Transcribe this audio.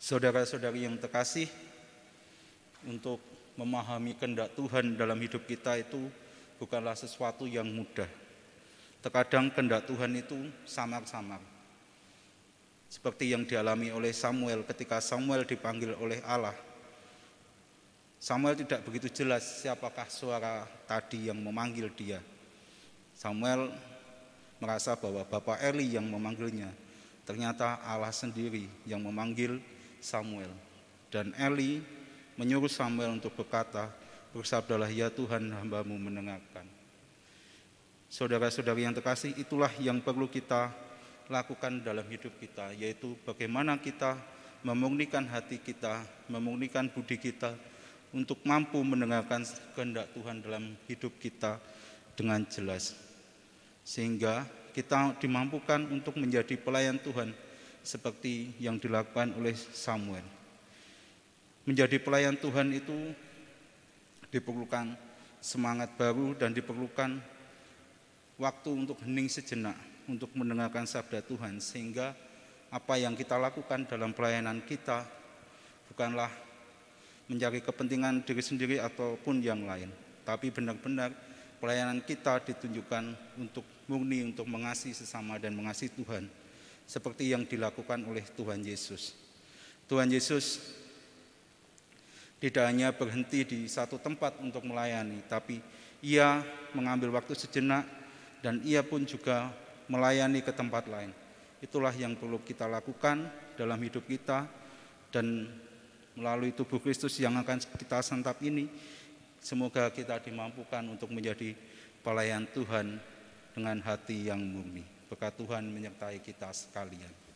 Saudara-saudari yang terkasih, untuk memahami kehendak Tuhan dalam hidup kita itu bukanlah sesuatu yang mudah. Terkadang kehendak Tuhan itu samar-samar. Seperti yang dialami oleh Samuel ketika Samuel dipanggil oleh Allah. Samuel tidak begitu jelas siapakah suara tadi yang memanggil dia. Samuel merasa bahwa Bapak Eli yang memanggilnya. Ternyata Allah sendiri yang memanggil Samuel. Dan Eli menyuruh Samuel untuk berkata, bersabdalah ya Tuhan hambamu mendengarkan. Saudara-saudari yang terkasih, itulah yang perlu kita lakukan dalam hidup kita, yaitu bagaimana kita memurnikan hati kita, memurnikan budi kita, untuk mampu mendengarkan kehendak Tuhan dalam hidup kita dengan jelas. Sehingga kita dimampukan untuk menjadi pelayan Tuhan seperti yang dilakukan oleh Samuel. Menjadi pelayan Tuhan itu diperlukan semangat baru dan diperlukan waktu untuk hening sejenak untuk mendengarkan sabda Tuhan sehingga apa yang kita lakukan dalam pelayanan kita bukanlah mencari kepentingan diri sendiri ataupun yang lain, tapi benar-benar pelayanan kita ditunjukkan untuk murni untuk mengasihi sesama dan mengasihi Tuhan seperti yang dilakukan oleh Tuhan Yesus. Tuhan Yesus tidak hanya berhenti di satu tempat untuk melayani, tapi ia mengambil waktu sejenak dan ia pun juga melayani ke tempat lain. Itulah yang perlu kita lakukan dalam hidup kita dan melalui tubuh Kristus yang akan kita santap ini semoga kita dimampukan untuk menjadi pelayan Tuhan dengan hati yang murni. Berkat Tuhan menyertai kita sekalian.